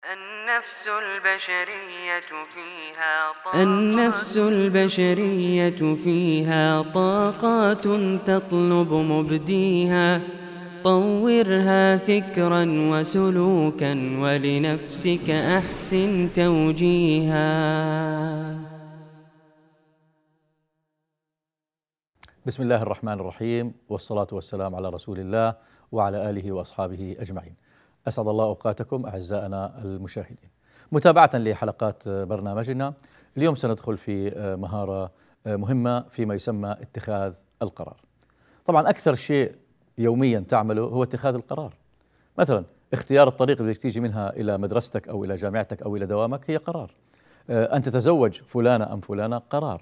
النفس البشرية فيها طاقات النفس البشرية فيها طاقات تطلب مبديها طورها فكرا وسلوكا ولنفسك أحسن توجيها بسم الله الرحمن الرحيم والصلاة والسلام على رسول الله وعلى آله وأصحابه أجمعين أسعد الله أوقاتكم أعزائنا المشاهدين متابعة لحلقات برنامجنا اليوم سندخل في آه، مهارة آه، مهمة فيما يسمى اتخاذ القرار طبعا أكثر شيء يوميا تعمله هو اتخاذ القرار مثلا اختيار الطريق اللي تيجي منها إلى مدرستك أو إلى جامعتك أو إلى دوامك هي قرار آه، أن تتزوج فلانة أم فلانة قرار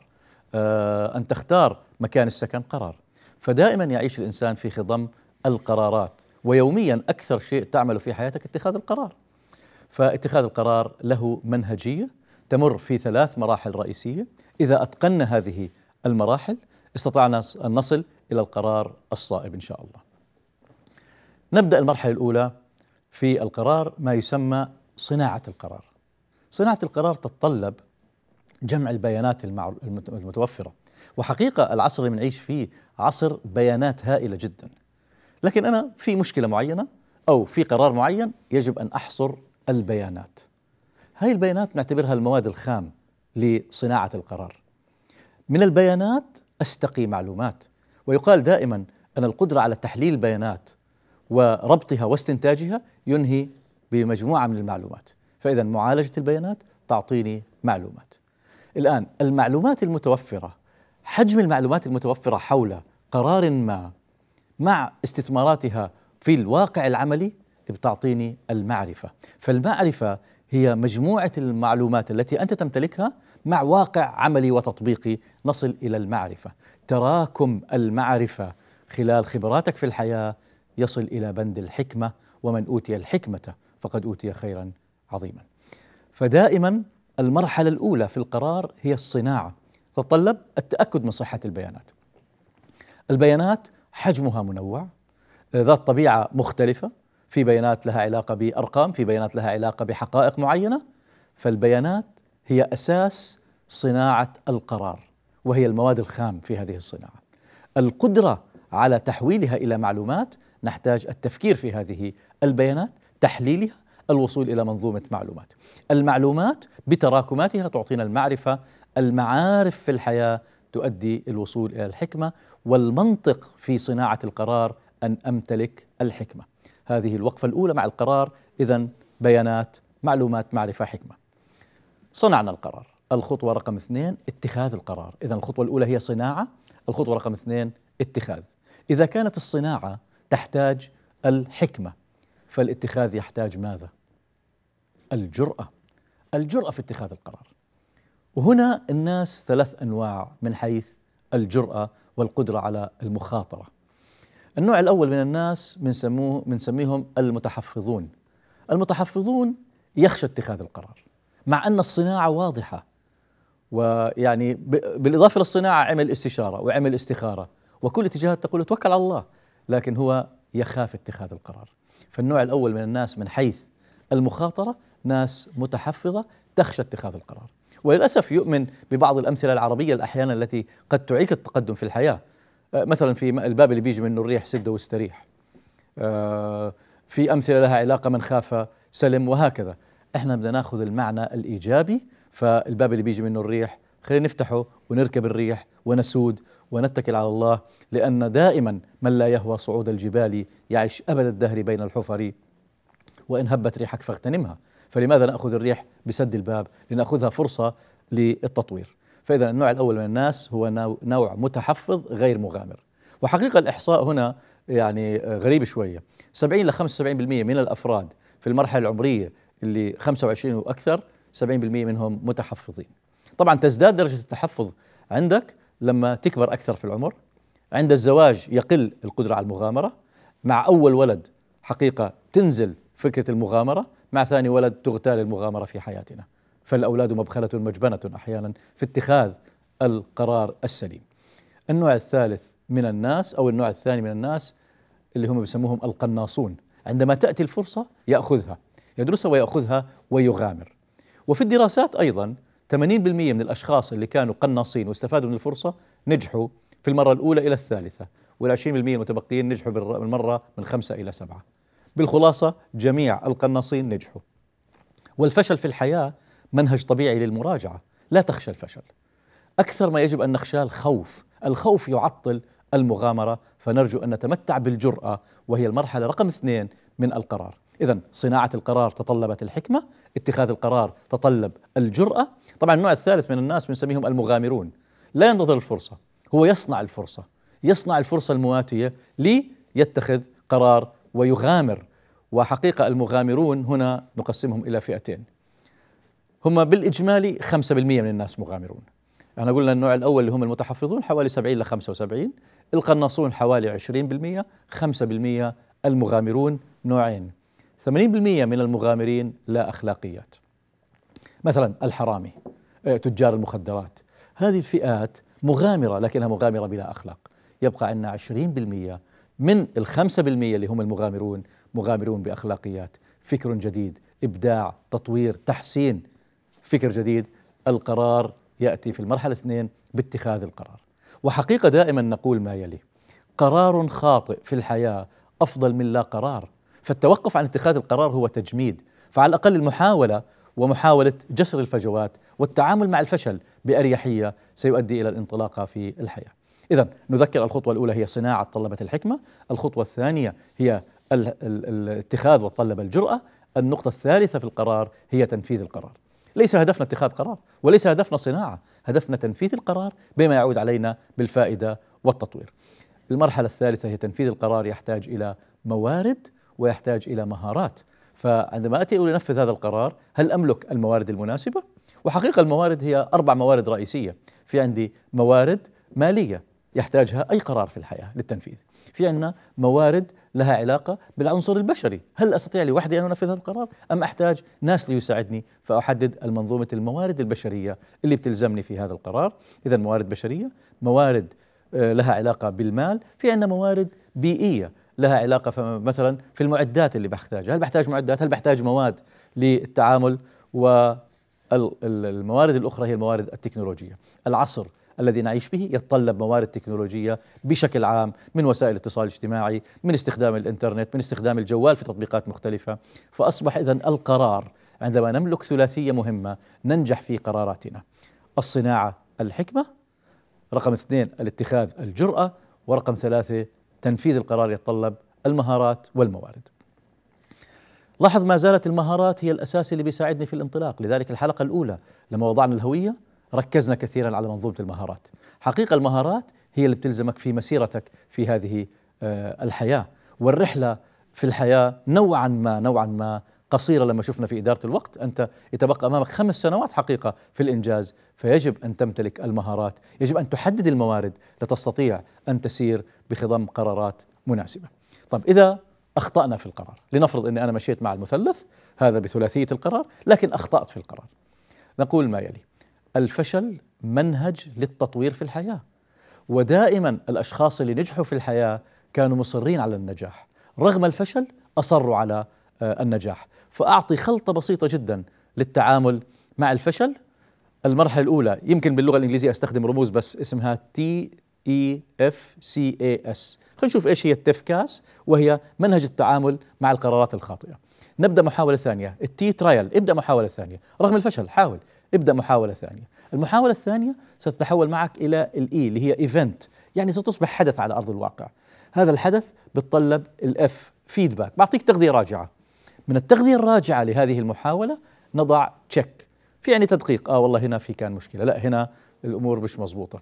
أن تختار مكان السكن قرار فدائما يعيش الإنسان في خضم القرارات ويوميا أكثر شيء تعمل في حياتك اتخاذ القرار فاتخاذ القرار له منهجية تمر في ثلاث مراحل رئيسية إذا أتقنا هذه المراحل استطعنا أن نصل إلى القرار الصائب إن شاء الله نبدأ المرحلة الأولى في القرار ما يسمى صناعة القرار صناعة القرار تتطلب جمع البيانات المتوفرة وحقيقة العصر اللي بنعيش فيه عصر بيانات هائلة جدا لكن انا في مشكله معينه او في قرار معين يجب ان احصر البيانات هاي البيانات نعتبرها المواد الخام لصناعه القرار من البيانات استقي معلومات ويقال دائما ان القدره على تحليل البيانات وربطها واستنتاجها ينهي بمجموعه من المعلومات فاذا معالجه البيانات تعطيني معلومات الان المعلومات المتوفره حجم المعلومات المتوفره حول قرار ما مع استثماراتها في الواقع العملي بتعطيني المعرفة فالمعرفة هي مجموعة المعلومات التي أنت تمتلكها مع واقع عملي وتطبيقي نصل إلى المعرفة تراكم المعرفة خلال خبراتك في الحياة يصل إلى بند الحكمة ومن أوتي الحكمة فقد أوتي خيرا عظيما فدائما المرحلة الأولى في القرار هي الصناعة تتطلب التأكد من صحة البيانات البيانات حجمها منوع آه، ذات طبيعه مختلفه في بيانات لها علاقه بارقام في بيانات لها علاقه بحقائق معينه فالبيانات هي اساس صناعه القرار وهي المواد الخام في هذه الصناعه القدره على تحويلها الى معلومات نحتاج التفكير في هذه البيانات تحليلها الوصول الى منظومه معلومات المعلومات بتراكماتها تعطينا المعرفه المعارف في الحياه تؤدي الوصول الى الحكمه والمنطق في صناعه القرار ان امتلك الحكمه. هذه الوقفه الاولى مع القرار اذا بيانات معلومات معرفه حكمه. صنعنا القرار. الخطوه رقم اثنين اتخاذ القرار، اذا الخطوه الاولى هي صناعه، الخطوه رقم اثنين اتخاذ. اذا كانت الصناعه تحتاج الحكمه فالاتخاذ يحتاج ماذا؟ الجرأه. الجرأه في اتخاذ القرار. وهنا الناس ثلاث انواع من حيث الجراه والقدره على المخاطره. النوع الاول من الناس بنسموه بنسميهم المتحفظون. المتحفظون يخشى اتخاذ القرار مع ان الصناعه واضحه ويعني بالاضافه للصناعه عمل استشاره وعمل استخاره وكل اتجاهات تقول توكل على الله لكن هو يخاف اتخاذ القرار. فالنوع الاول من الناس من حيث المخاطره ناس متحفظه تخشى اتخاذ القرار. وللاسف يؤمن ببعض الامثله العربيه الاحيان التي قد تعيق التقدم في الحياه آه، مثلا في الباب اللي بيجي منه الريح سده واستريح آه، في امثله لها علاقه من خاف سلم وهكذا احنا بدنا ناخذ المعنى الايجابي فالباب اللي بيجي منه الريح خلينا نفتحه ونركب الريح ونسود ونتكل على الله لأن دائما من لا يهوى صعود الجبال يعيش أبد الدهر بين الحفر وإن هبت ريحك فاغتنمها فلماذا ناخذ الريح بسد الباب لناخذها فرصه للتطوير فاذا النوع الاول من الناس هو نوع متحفظ غير مغامر وحقيقه الاحصاء هنا يعني غريب شويه 70 ل 75% من الافراد في المرحله العمريه اللي 25 واكثر 70% منهم متحفظين طبعا تزداد درجه التحفظ عندك لما تكبر اكثر في العمر عند الزواج يقل القدره على المغامره مع اول ولد حقيقه تنزل فكره المغامره مع ثاني ولد تغتال المغامرة في حياتنا فالأولاد مبخلة مجبنة أحيانا في اتخاذ القرار السليم النوع الثالث من الناس أو النوع الثاني من الناس اللي هم بيسموهم القناصون عندما تأتي الفرصة يأخذها يدرسها ويأخذها ويغامر وفي الدراسات أيضا 80% من الأشخاص اللي كانوا قناصين واستفادوا من الفرصة نجحوا في المرة الأولى إلى الثالثة وال20% المتبقيين نجحوا بالمرة من خمسة إلى سبعة بالخلاصة جميع القناصين نجحوا والفشل في الحياة منهج طبيعي للمراجعة لا تخشى الفشل أكثر ما يجب أن نخشاه الخوف الخوف يعطل المغامرة فنرجو أن نتمتع بالجرأة وهي المرحلة رقم اثنين من القرار إذا صناعة القرار تطلبت الحكمة اتخاذ القرار تطلب الجرأة طبعا النوع الثالث من الناس بنسميهم المغامرون لا ينتظر الفرصة هو يصنع الفرصة يصنع الفرصة المواتية ليتخذ قرار ويغامر وحقيقة المغامرون هنا نقسمهم إلى فئتين هم بالإجمالي 5% من الناس مغامرون احنا قلنا النوع الاول اللي هم المتحفظون حوالي 70 ل 75 القناصون حوالي 20% 5% المغامرون نوعين 80% من المغامرين لا اخلاقيات مثلا الحرامي آه، تجار المخدرات هذه الفئات مغامره لكنها مغامره بلا اخلاق يبقى عندنا 20% من ال 5% اللي هم المغامرون مغامرون باخلاقيات فكر جديد ابداع تطوير تحسين فكر جديد القرار ياتي في المرحله اثنين باتخاذ القرار وحقيقه دائما نقول ما يلي قرار خاطئ في الحياه افضل من لا قرار فالتوقف عن اتخاذ القرار هو تجميد فعلى الاقل المحاوله ومحاوله جسر الفجوات والتعامل مع الفشل باريحيه سيؤدي الى الانطلاقه في الحياه. اذا نذكر الخطوه الاولى هي صناعه طلبه الحكمه، الخطوه الثانيه هي الاتخاذ وطلب الجرأة النقطة الثالثة في القرار هي تنفيذ القرار ليس هدفنا اتخاذ قرار وليس هدفنا صناعة هدفنا تنفيذ القرار بما يعود علينا بالفائدة والتطوير المرحلة الثالثة هي تنفيذ القرار يحتاج إلى موارد ويحتاج إلى مهارات فعندما أتي لنفذ هذا القرار هل أملك الموارد المناسبة؟ وحقيقة الموارد هي أربع موارد رئيسية في عندي موارد مالية يحتاجها أي قرار في الحياة للتنفيذ في عندنا موارد لها علاقة بالعنصر البشري هل أستطيع لوحدي أن أنفذ هذا القرار أم أحتاج ناس ليساعدني فأحدد المنظومة الموارد البشرية اللي بتلزمني في هذا القرار إذا موارد بشرية موارد آه، لها علاقة بالمال في عندنا موارد بيئية لها علاقة مثلا في المعدات اللي بحتاجها هل بحتاج معدات هل بحتاج مواد للتعامل و الموارد الأخرى هي الموارد التكنولوجية العصر الذي نعيش به يتطلب موارد تكنولوجية بشكل عام من وسائل الاتصال الاجتماعي من استخدام الإنترنت من استخدام الجوال في تطبيقات مختلفة فأصبح إذا القرار عندما نملك ثلاثية مهمة ننجح في قراراتنا الصناعة الحكمة رقم اثنين الاتخاذ الجرأة ورقم ثلاثة تنفيذ القرار يتطلب المهارات والموارد لاحظ ما زالت المهارات هي الأساس اللي بيساعدني في الانطلاق لذلك الحلقة الأولى لما وضعنا الهوية ركزنا كثيرا على منظومه المهارات حقيقه المهارات هي اللي بتلزمك في مسيرتك في هذه آه، الحياه والرحله في الحياه نوعا ما نوعا ما قصيره لما شفنا في اداره الوقت انت يتبقى امامك خمس سنوات حقيقه في الانجاز فيجب ان تمتلك المهارات يجب ان تحدد الموارد لتستطيع ان تسير بخضم قرارات مناسبه طب اذا اخطانا في القرار لنفرض اني انا مشيت مع المثلث هذا بثلاثيه القرار لكن اخطات في القرار نقول ما يلي الفشل منهج للتطوير في الحياه ودائما الاشخاص اللي نجحوا في الحياه كانوا مصرين على النجاح رغم الفشل اصروا على آه، النجاح فاعطي خلطه بسيطه جدا للتعامل مع الفشل المرحله الاولى يمكن باللغه الانجليزيه استخدم رموز بس اسمها تي اي اف سي اي اس خلينا نشوف ايش هي التفكاس وهي منهج التعامل مع القرارات الخاطئه نبدا محاوله ثانيه التي ترايل ابدا محاوله ثانيه رغم الفشل حاول ابدأ محاولة ثانية المحاولة الثانية ستتحول معك إلى الإي e، اللي هي إيفنت يعني ستصبح حدث على أرض الواقع هذا الحدث بتطلب الإف فيدباك بعطيك تغذية راجعة من التغذية الراجعة لهذه المحاولة نضع تشيك في يعني تدقيق آه والله هنا في كان مشكلة لا هنا الأمور مش مزبوطة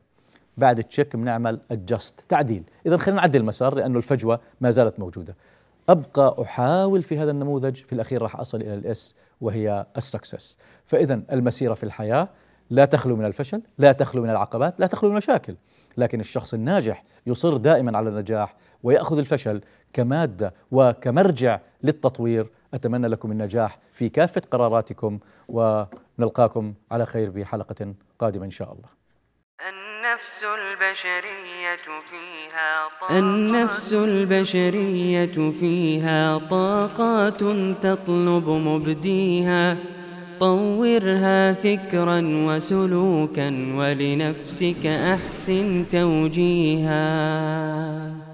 بعد التشيك بنعمل ادجست تعديل اذا خلينا نعدل المسار لانه الفجوه ما زالت موجوده ابقى احاول في هذا النموذج في الاخير راح اصل الى الاس وهي السكسس فإذا المسيرة في الحياة لا تخلو من الفشل لا تخلو من العقبات لا تخلو من المشاكل لكن الشخص الناجح يصر دائما على النجاح ويأخذ الفشل كمادة وكمرجع للتطوير أتمنى لكم النجاح في كافة قراراتكم ونلقاكم على خير في حلقة قادمة إن شاء الله النفس البشرية فيها طاقات النفس البشرية فيها طاقات تطلب مبديها طورها فكرا وسلوكا ولنفسك أحسن توجيها